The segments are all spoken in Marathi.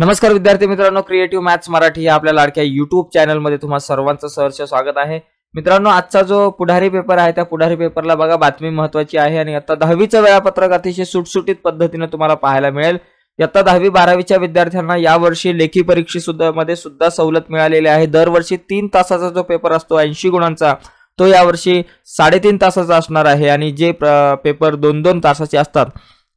नमस्कार विद्यार्थी मित्रांनो क्रिएटिव्ह मॅथ्स मराठी या आपल्या लाडक्या युट्यूब चॅनलमध्ये तुम्हाला सर्वांचं सहर्ष स्वागत आहे मित्रांनो आजचा जो पुढारी पेपर आहे त्या पुढारी पेपरला बघा बातमी महत्वाची आहे आणि आता दहावीचं वेळापत्रक अतिशय सुटसुटीत पद्धतीने तुम्हाला पाहायला मिळेल आता दहावी बारावीच्या विद्यार्थ्यांना यावर्षी लेखी परीक्षे सुद्धा मध्ये सुद्धा सवलत मिळालेली आहे दरवर्षी तीन तासाचा जो पेपर असतो ऐंशी गुणांचा तो यावर्षी साडेतीन तासाचा असणार आहे आणि जे पेपर दोन दोन तासाचे असतात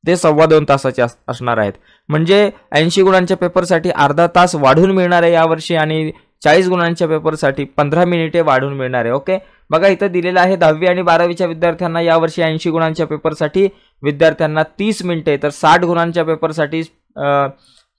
ते सव्वा दोन तासाचे असणार आहेत म्हणजे ऐंशी गुणांच्या पेपरसाठी अर्धा तास वाढून मिळणार आहे यावर्षी आणि चाळीस गुणांच्या पेपरसाठी पंधरा मिनिटे वाढून मिळणार आहे ओके बघा इथं दिलेलं आहे दहावी आणि बारावीच्या विद्यार्थ्यांना यावर्षी ऐंशी गुणांच्या पेपरसाठी विद्यार्थ्यांना तीस मिनिटे तर साठ गुणांच्या पेपरसाठी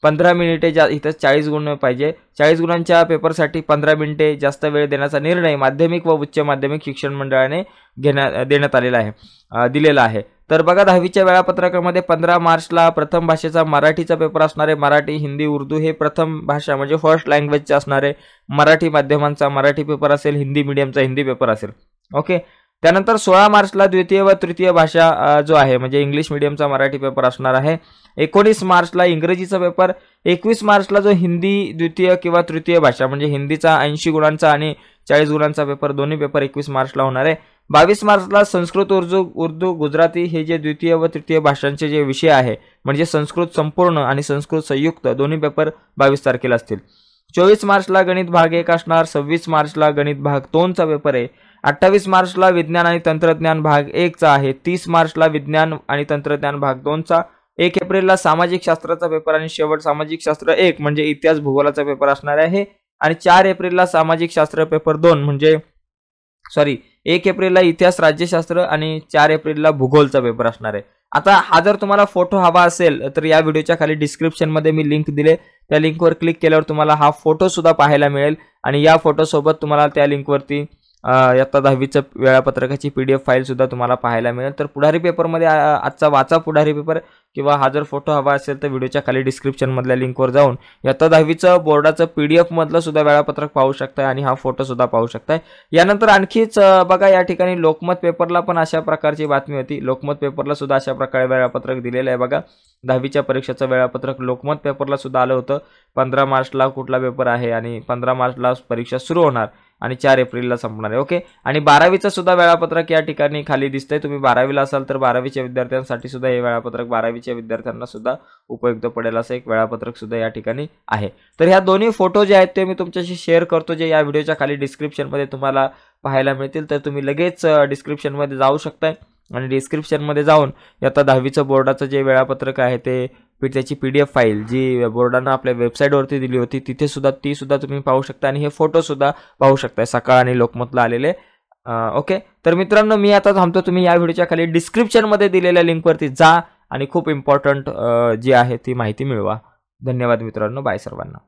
पंधरा मिनिटे जा इथं चाळीस गुण पाहिजे चाळीस गुणांच्या पेपरसाठी पंधरा मिनिटे जास्त वेळ देण्याचा निर्णय माध्यमिक व उच्च माध्यमिक शिक्षण मंडळाने घेण्या देण्यात आलेला आहे दिलेला आहे तर बघा दहावीच्या वेळापत्रकामध्ये पंधरा मार्चला प्रथम भाषेचा मराठीचा पेपर असणारे मराठी हिंदी उर्दू हे प्रथम भाषा म्हणजे फर्स्ट लँग्वेजचे असणारे मराठी माध्यमांचा मराठी पेपर असेल हिंदी मिडियमचा हिंदी पेपर असेल ओके त्यानंतर सोळा मार्चला द्वितीय व तृतीय भाषा जो आहे म्हणजे इंग्लिश मिडियमचा मराठी पेपर असणार आहे एकोणीस मार्चला इंग्रजीचा पेपर एकवीस मार्चला जो हिंदी द्वितीय किंवा तृतीय भाषा म्हणजे हिंदीचा ऐंशी गुणांचा आणि चाळीस गुणांचा पेपर दोन्ही पेपर एकवीस मार्चला होणार आहे बावीस मार्चला संस्कृत उर्दू उर्दू गुजराती हे जे द्वितीय व तृतीय भाषांचे जे विषय आहे म्हणजे संस्कृत संपूर्ण आणि संस्कृत संयुक्त दोन्ही पेपर बावीस तारखेला असतील चोवीस मार्चला गणित भाग एक असणार सव्वीस मार्चला गणित भाग दोनचा पेपर आहे अठ्ठावीस मार्चला विज्ञान आणि तंत्रज्ञान भाग एकचा आहे तीस मार्चला विज्ञान आणि तंत्रज्ञान भाग दोनचा एक एप्रिलला सामाजिक शास्त्राचा पेपर आणि शेवट सामाजिक शास्त्र एक म्हणजे इतिहास भूगोलाचा पेपर असणार आहे आणि चार एप्रिलला सामाजिक शास्त्र पेपर दोन म्हणजे सॉरी एक एप्रिलला इतिहास राज्यशास्त्र आणि चार एप्रिलला भूगोलचा पेपर असणार आहे आता हा जर तुम्हाला फोटो हवा असेल तर या व्हिडिओच्या खाली डिस्क्रिप्शनमध्ये मी लिंक दिले त्या लिंकवर क्लिक केल्यावर तुम्हाला हा फोटोसुद्धा पाहायला मिळेल आणि या फोटोसोबत तुम्हाला त्या लिंकवरती इयत्ता दहावीचं वेळापत्रकाची पी डी एफ फाईलसुद्धा तुम्हाला पाहायला मिळेल तर पुढारी पेपरमध्ये आजचा वाचा पुढारी पेपर किंवा हा जर फोटो हवा असेल तर व्हिडिओच्या खाली डिस्क्रिप्शनमधल्या लिंकवर जाऊन इयत्ता दहावीचं बोर्डाचं पी डी एफमधलं सुद्धा वेळापत्रक पाहू शकताय आणि हा फोटोसुद्धा पाहू शकताय यानंतर आणखीच बघा या ठिकाणी लोकमत पेपरला पण अशा प्रकारची बातमी होती लोकमत पेपरला सुद्धा अशा प्रकारे वेळापत्रक दिलेलं आहे बघा दहावीच्या परीक्षेचं वेळापत्रक लोकमत पेपरला सुद्धा आलं होतं पंधरा मार्चला कुठला पेपर आहे आणि पंधरा मार्चला परीक्षा सुरू होणार आणि चार एप्रिलला संपणार आहे ओके आणि बारावीचं सुद्धा वेळापत्रक या ठिकाणी खाली दिसतंय तुम्ही बारावीला असाल तर बारावीच्या विद्यार्थ्यांसाठी सुद्धा हे वेळापत्रक बारावीच्या विद्यार्थ्यांना सुद्धा उपयुक्त पडेल असं एक वेळापत्रक सुद्धा या ठिकाणी आहे तर ह्या दोन्ही फोटो जे आहेत ते मी तुमच्याशी शेअर करतो जे या व्हिडिओच्या खाली डिस्क्रिप्शनमध्ये तुम्हाला पाहायला मिळतील तर तुम्ही लगेच डिस्क्रिप्शनमध्ये जाऊ शकताय आणि डिस्क्रिप्शनमध्ये जाऊन आता दहावीचं बोर्डाचं जे वेळापत्रक आहे ते त्याची पी डी एफ फाईल जी बोर्डानं आपल्या वेबसाईटवरती दिली होती तिथे सुद्धा ती सुद्धा तुम्ही पाहू शकता आणि हे फोटोसुद्धा पाहू शकता सकाळ आणि लोकमतला आलेले ओके तर मित्रांनो मी आता थांबतो तुम्ही या व्हिडिओच्या खाली डिस्क्रिप्शनमध्ये दिलेल्या लिंकवरती जा आणि खूप इम्पॉर्टंट जी आहे ती माहिती मिळवा धन्यवाद मित्रांनो बाय सर्वांना